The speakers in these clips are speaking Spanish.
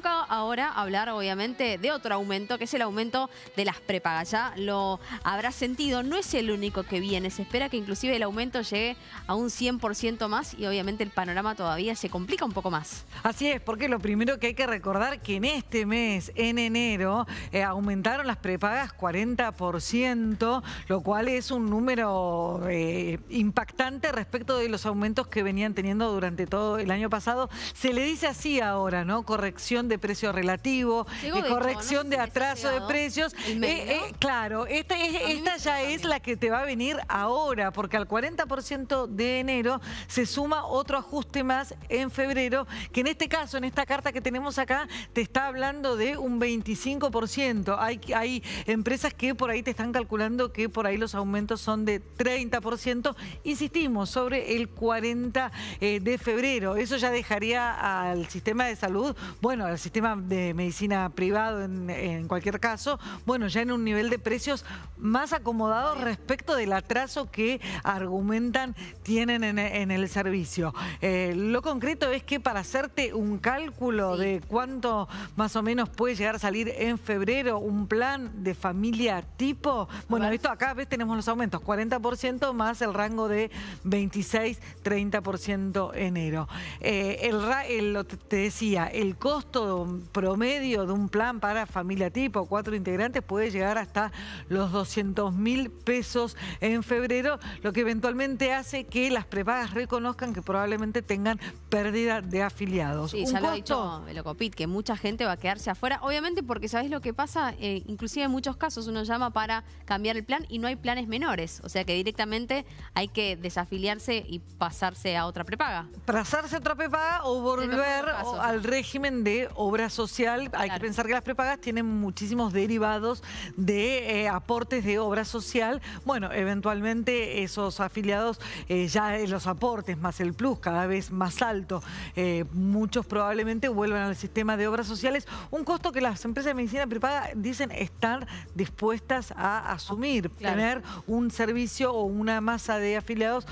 toca ahora hablar, obviamente, de otro aumento, que es el aumento de las prepagas. Ya lo habrás sentido, no es el único que viene. Se espera que inclusive el aumento llegue a un 100% más y obviamente el panorama todavía se complica un poco más. Así es, porque lo primero que hay que recordar que en este mes, en enero, eh, aumentaron las prepagas 40%, lo cual es un número eh, impactante respecto de los aumentos que venían teniendo durante todo el año pasado. Se le dice así ahora, ¿no? Corrección de precio relativo, de corrección de, atraso de precios. Eh, eh, claro, esta, esta ya es la que te va a venir ahora, porque al 40% de enero se suma otro ajuste más en febrero, que en este caso, en esta carta que tenemos acá, te está hablando de un 25%. Hay, hay empresas que por ahí te están calculando que por ahí los aumentos son de 30%. Insistimos, sobre el 40 eh, de febrero. Eso ya dejaría al sistema de salud, bueno, al sistema de medicina privado en, cualquier caso, bueno, ya en un nivel de precios más acomodado respecto del atraso que argumentan tienen en, el servicio. Eh, lo concreto es que para hacerte un cálculo de cuánto más o menos puede llegar a salir en febrero un plan de familia tipo, bueno, visto acá ves tenemos los aumentos, 40% más el rango de 26, 30% enero. Eh, el, te decía, el costo promedio de un plan para familia tipo, cuatro integrantes, puede llegar hasta los 200 mil pesos en febrero, lo que eventualmente hace que las prepagas reconozcan que probablemente tengan pérdida de afiliados. Sí, ya lo ha dicho Ocopit, que mucha gente va a quedarse afuera, obviamente porque ¿sabés lo que pasa? Eh, inclusive en muchos casos uno llama para cambiar el plan y no hay planes menores, o sea que directamente hay que desafiliarse y pasarse a otra prepaga. Pasarse a otra prepaga o volver al régimen de obra social, hay que pensar que las prepagas tienen muchísimos derivados de eh, aportes de obra social. Bueno, eventualmente esos afiliados, eh, ya los aportes más el plus cada vez más alto, eh, muchos probablemente vuelvan al sistema de obras sociales, un costo que las empresas de medicina prepaga dicen estar dispuestas a asumir, tener un servicio o una masa de afiliados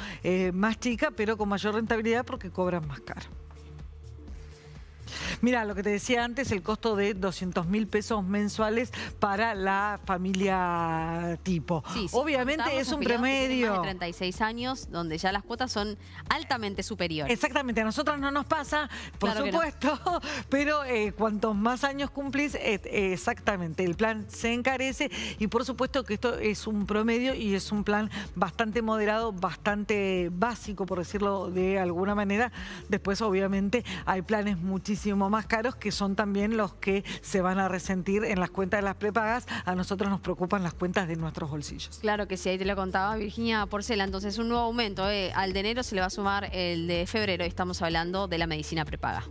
más chica, pero con mayor rentabilidad porque cobran más caro. Mira, lo que te decía antes, el costo de 200 mil pesos mensuales para la familia tipo. Sí, Obviamente es un promedio. Más de 36 años, donde ya las cuotas son altamente superiores. Exactamente, a nosotros no nos pasa, por supuesto, pero eh, cuantos más años cumplís, eh, exactamente, el plan se encarece y por supuesto que esto es un promedio y es un plan bastante moderado, bastante básico, por decirlo de alguna manera. Después, obviamente, hay planes muchísimo más caros que son también los que se van a resentir en las cuentas de las prepagas. A nosotros nos preocupan las cuentas de nuestros bolsillos. Claro que sí, ahí te lo contaba Virginia Porcela. Entonces un nuevo aumento, eh, al de enero se le va a sumar el de febrero y estamos hablando de la medicina prepaga.